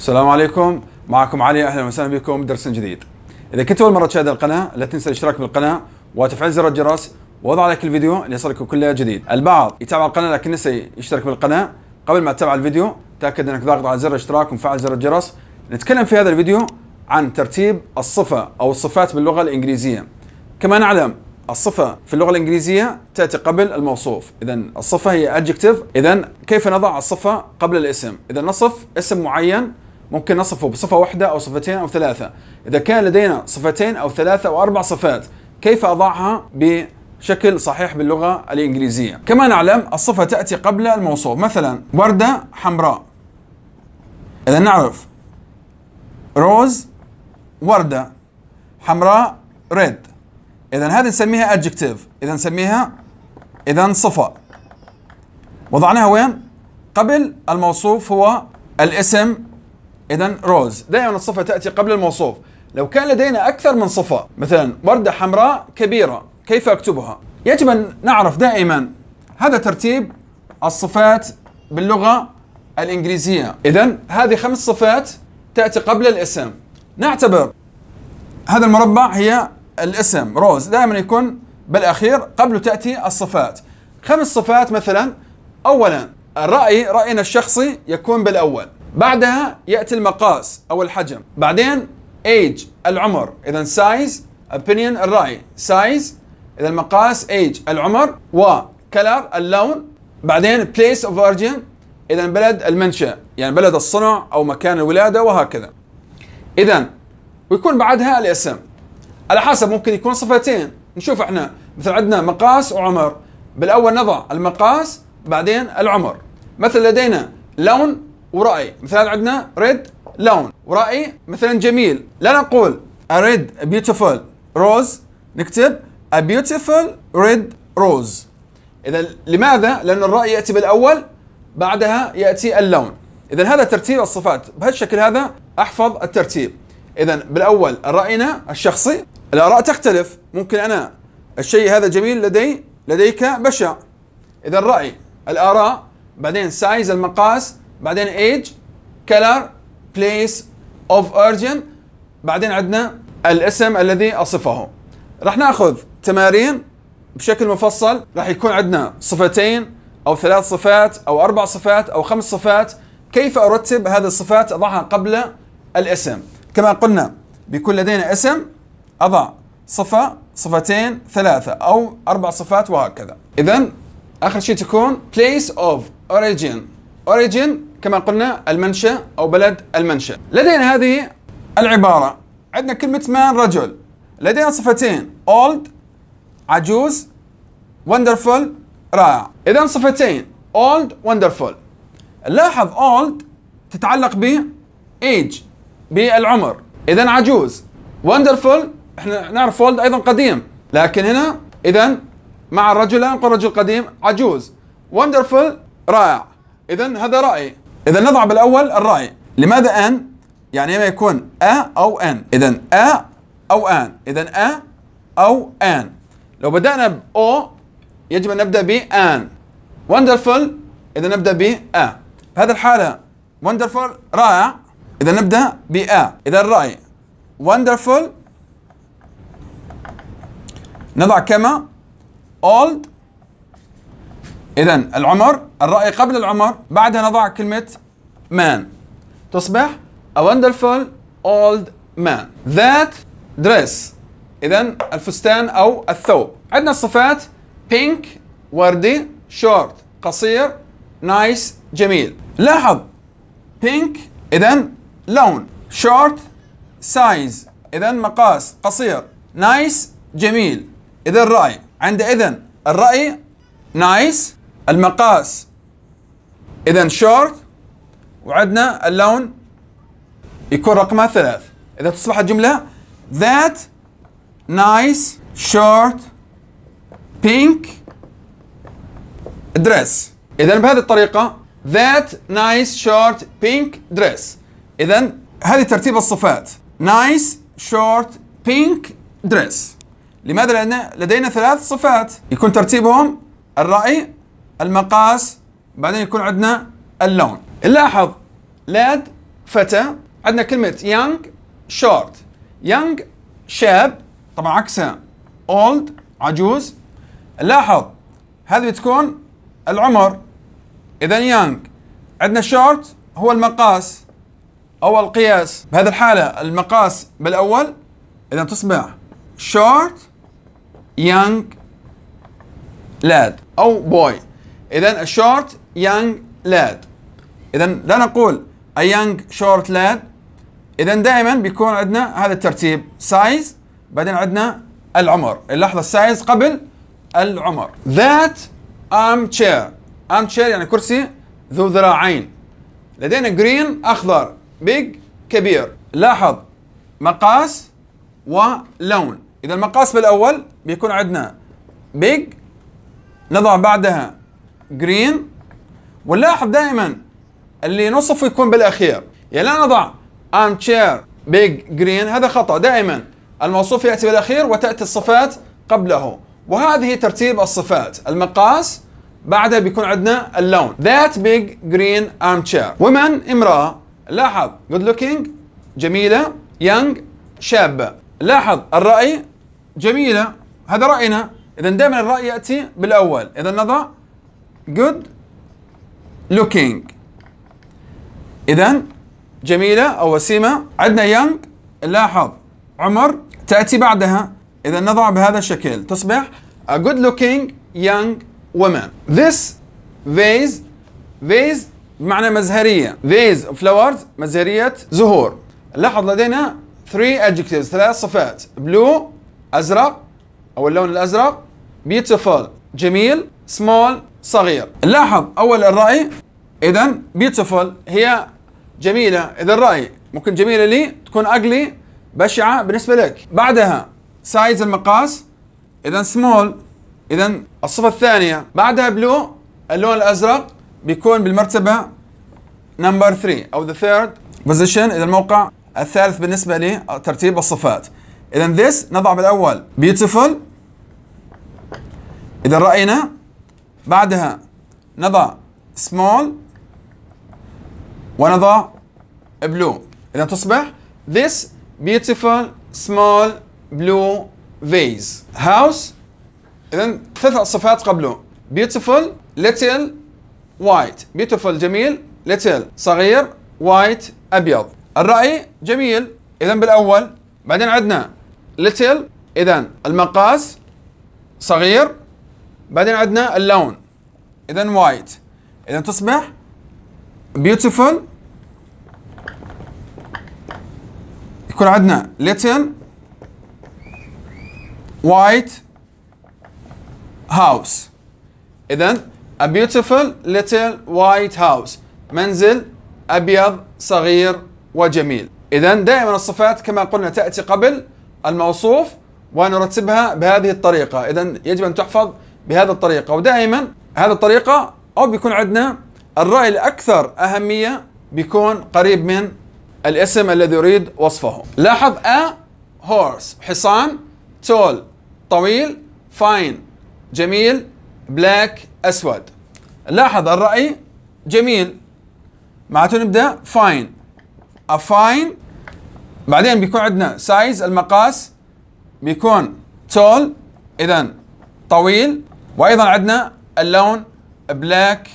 السلام عليكم معكم علي اهلا وسهلا بكم درس جديد اذا كنت اول مره تشاهد القناه لا تنسى الاشتراك بالقناه وتفعيل زر الجرس ووضع لايك الفيديو ليصلك كل جديد البعض يتابع القناه لكن نسي يشترك بالقناه قبل ما تتابع الفيديو تاكد انك ضاغط على زر الاشتراك ومفعل زر الجرس نتكلم في هذا الفيديو عن ترتيب الصفه او الصفات باللغه الانجليزيه كما نعلم الصفة في اللغة الإنجليزية تأتي قبل الموصوف، إذا الصفة هي adjective، إذا كيف نضع الصفة قبل الاسم؟ إذا نصف اسم معين ممكن نصفه بصفة واحدة أو صفتين أو ثلاثة إذا كان لدينا صفتين أو ثلاثة أو أربع صفات كيف أضعها بشكل صحيح باللغة الإنجليزية كما نعلم الصفة تأتي قبل الموصوف مثلا وردة حمراء إذا نعرف روز وردة حمراء ريد إذا هذه نسميها adjective إذا نسميها إذا صفة وضعناها وين؟ قبل الموصوف هو الاسم اذا روز دائما الصفه تاتي قبل الموصوف لو كان لدينا اكثر من صفه مثلا ورده حمراء كبيره كيف اكتبها يجب ان نعرف دائما هذا ترتيب الصفات باللغه الانجليزيه اذا هذه خمس صفات تاتي قبل الاسم نعتبر هذا المربع هي الاسم روز دائما يكون بالاخير قبله تاتي الصفات خمس صفات مثلا اولا الراي راينا الشخصي يكون بالاول بعدها ياتي المقاس او الحجم بعدين ايج العمر اذا سايز اوبينيون الراي سايز اذا المقاس ايج العمر وكلر اللون بعدين بليس اوف origin اذا بلد المنشا يعني بلد الصنع او مكان الولاده وهكذا اذا ويكون بعدها الاسم على حسب ممكن يكون صفتين نشوف احنا مثل عندنا مقاس وعمر بالاول نضع المقاس بعدين العمر مثل لدينا لون ورأي مثلا عندنا ريد لون ورأي مثلا جميل لا نقول a red beautiful rose نكتب a beautiful red rose إذا لماذا؟ لأن الرأي يأتي بالأول بعدها يأتي اللون إذا هذا ترتيب الصفات بهالشكل هذا أحفظ الترتيب إذا بالأول رأينا الشخصي الآراء تختلف ممكن أنا الشيء هذا جميل لدي لديك بشع إذا الرأي الآراء بعدين سايز المقاس بعدين ايج كلر بليس اوف اورجن بعدين عندنا الاسم الذي اصفه راح ناخذ تمارين بشكل مفصل راح يكون عندنا صفتين او ثلاث صفات او اربع صفات او خمس صفات كيف ارتب هذه الصفات اضعها قبل الاسم كما قلنا بيكون لدينا اسم اضع صفه صفتين ثلاثه او اربع صفات وهكذا اذا اخر شيء تكون place of origin اوريجين كما قلنا المنشأ أو بلد المنشأ لدينا هذه العبارة عندنا كلمة مان رجل لدينا صفتين اولد عجوز wonderful رائع إذا صفتين اولد wonderful نلاحظ اولد تتعلق ب ايج بالعمر إذا عجوز wonderful احنا نعرف اولد أيضا قديم لكن هنا إذا مع الرجل لا نقول رجل قديم عجوز wonderful رائع اذا هذا راي اذا نضع بالاول الراي لماذا ان يعني ما يكون أ أو أن إذا أ أو أن إذا أ أو أن لو بدأنا او يجب أن نبدأ ان وندرفل إذا نبدأ ا في هذه الحالة وندرفل رائع إذا نبدأ ا إذا الرأي وندرفل نضع كما old إذا العمر الرأي قبل العمر بعدها نضع كلمة man تصبح a wonderful old man that dress إذا الفستان أو الثوب عندنا الصفات pink وردي short قصير nice جميل لاحظ pink إذا لون short size إذا مقاس قصير nice جميل إذا الرأي عند إذا الرأي nice المقاس اذا شورت وعندنا اللون يكون رقمها ثلاث اذا تصبح الجمله ذات نايس شورت بينك دريس اذا بهذه الطريقه ذات نايس شورت بينك دريس اذا هذه ترتيب الصفات نايس شورت بينك دريس لماذا لان لدينا ثلاث صفات يكون ترتيبهم الراي المقاس بعدين يكون عندنا اللون نلاحظ لاد فتى عندنا كلمة young short young شاب طبعا عكسها old عجوز نلاحظ هذه بتكون العمر اذا young عندنا short هو المقاس او القياس بهذه الحالة المقاس بالاول اذا تصبح short young lad او boy إذا short young lad إذا لا نقول a young short lad إذا دائما بيكون عندنا هذا الترتيب size بعدين عندنا العمر اللحظة السايز قبل العمر ذات armchair armchair يعني كرسي ذو ذراعين لدينا جرين أخضر big كبير لاحظ مقاس ولون إذا المقاس بالأول بيكون عندنا big نضع بعدها جرين ونلاحظ دائما اللي ينصف يكون بالاخير يعني لا نضع ارم تشير بيج جرين هذا خطا دائما الموصوف ياتي بالاخير وتاتي الصفات قبله وهذه ترتيب الصفات المقاس بعدها بيكون عندنا اللون ذات بيج جرين ارم تشير ومن امراه لاحظ جود لوكينج جميله يانج شابه لاحظ الراي جميله هذا راينا اذا دائما الراي ياتي بالاول اذا نضع جود لوكينج اذا جميله او وسيمه عندنا يانج لاحظ عمر تاتي بعدها اذا نضع بهذا الشكل تصبح a good looking young woman this vase vase بمعنى مزهريه vase of flowers مزهريه زهور لاحظ لدينا three adjectives ثلاث صفات blue ازرق او اللون الازرق beautiful جميل small صغير لاحظ أول الرأي إذا بيوتيفول هي جميلة إذا الرأي ممكن جميلة لي تكون أقلي بشعة بالنسبة لك بعدها سايز المقاس إذا سمول إذا الصفة الثانية بعدها بلو اللون الأزرق بيكون بالمرتبة نمبر 3 أو ذا ثيرد بوزيشن إذا الموقع الثالث بالنسبة لي ترتيب الصفات إذا ذس نضع بالأول بيوتيفول إذا رأينا بعدها نضع small ونضع blue إذا تصبح this beautiful small blue vase house إذا ثلاث صفات قبله beautiful little white beautiful جميل little صغير white أبيض الرأي جميل إذا بالأول بعدين عندنا little إذا المقاس صغير بعدين عندنا اللون اذا وايت اذا تصبح بيوتيفول يكون عندنا ليتل وايت هاوس اذا a beautiful little white house منزل ابيض صغير وجميل اذا دائما الصفات كما قلنا تاتي قبل الموصوف ونرتبها بهذه الطريقه اذا يجب ان تحفظ بهذه الطريقة ودائما هذه الطريقة أو بيكون عندنا الرأي الأكثر أهمية بيكون قريب من الاسم الذي يريد وصفه لاحظ a horse حصان tall طويل fine جميل black أسود لاحظ الرأي جميل معناته نبدأ fine a fine بعدين بيكون عندنا size المقاس بيكون tall إذا طويل وايضا عندنا اللون بلاك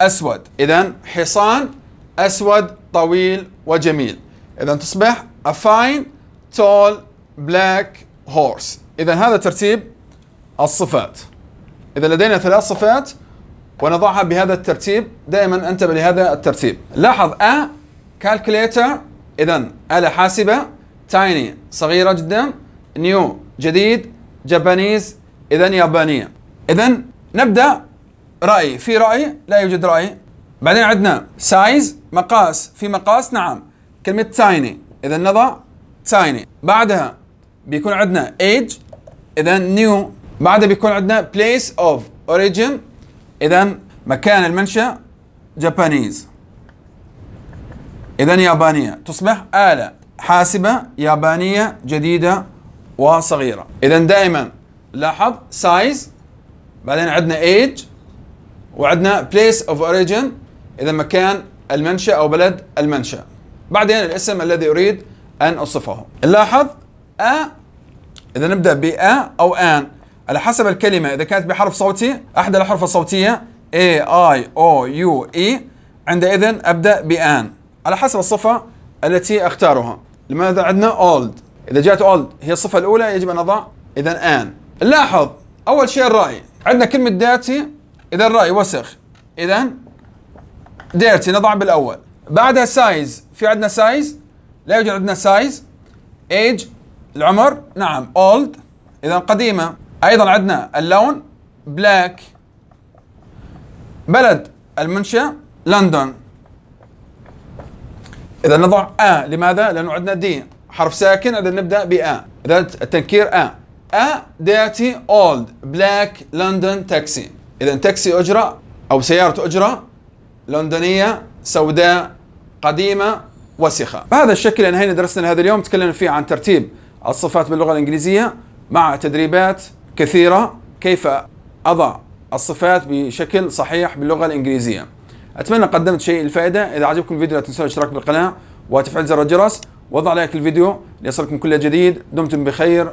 اسود اذا حصان اسود طويل وجميل اذا تصبح a fine tall black horse اذا هذا ترتيب الصفات اذا لدينا ثلاث صفات ونضعها بهذا الترتيب دائما انتبه لهذا الترتيب لاحظ a calculator اذا آلة حاسبة tiny صغيرة جدا new جديد جابانيز اذا يابانية اذا نبدا راي في راي لا يوجد راي بعدين عندنا سايز مقاس في مقاس نعم كلمه تايني اذا نضع تايني بعدها بيكون عندنا ايج اذا نيو بعدها بيكون عندنا بليس اوف اوريجن اذا مكان المنشا جابانيز اذا يابانيه تصبح اله حاسبه يابانيه جديده وصغيره اذا دائما لاحظ سايز بعدين عندنا ايج وعندنا بليس اوف اوريجن اذا مكان المنشا او بلد المنشا بعدين الاسم الذي اريد ان اوصفه نلاحظ أ اذا نبدا ب ا او ان على حسب الكلمه اذا كانت بحرف صوتي احد الاحرف الصوتيه اي اي او يو اي عندئذ ابدا بان على حسب الصفه التي اختارها لماذا عندنا اولد اذا جاءت اولد هي الصفه الاولى يجب ان اضع اذا ان نلاحظ اول شيء الراي عندنا كلمة ديرتي إذا الرأي وسخ إذا ديرتي نضع بالأول بعدها سايز في عندنا سايز لا يوجد عندنا سايز ايج العمر نعم اولد اذا قديمه ايضا عندنا اللون بلاك بلد المنشأ لندن اذا نضع ا لماذا؟ لانه عندنا دي حرف ساكن اذا نبدا بآ اذا التنكير ا A dirty old black London taxi إذا تاكسي أجرة أو سيارة أجرة لندنية سوداء قديمة وسخة بهذا الشكل أنهينا يعني درسنا هذا اليوم تكلمنا فيه عن ترتيب الصفات باللغة الإنجليزية مع تدريبات كثيرة كيف أضع الصفات بشكل صحيح باللغة الإنجليزية أتمنى قدمت شيء الفائدة إذا عجبكم الفيديو لا تنسوا الاشتراك بالقناة وتفعيل زر الجرس وضع لايك الفيديو ليصلكم كل جديد دمتم بخير